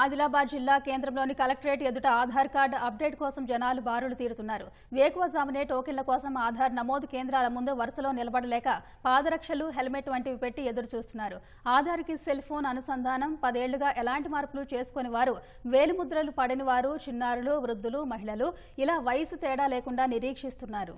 ఆదిలాబాద్ జిల్లా కేంద్రంలోని కలెక్టరేట్ ఎదుట ఆధార్ కార్డు అప్డేట్ కోసం జనాలు బారులు తీరుతున్నారు వేకువజామునే టోకెన్ల కోసం ఆధార్ నమోదు కేంద్రాల ముందు వరుసలో నిలబడలేక పాదరక్షలు హెల్మెట్ వంటివి పెట్టి ఎదురు చూస్తున్నారు ఆధార్కి సెల్ ఫోన్ అనుసంధానం పదేళ్లుగా ఎలాంటి మార్పులు చేసుకుని వారు వేలిముద్రలు పడిన వారు చిన్నారులు వృద్ధులు మహిళలు ఇలా వయసు తేడా లేకుండా నిరీక్షిస్తున్నారు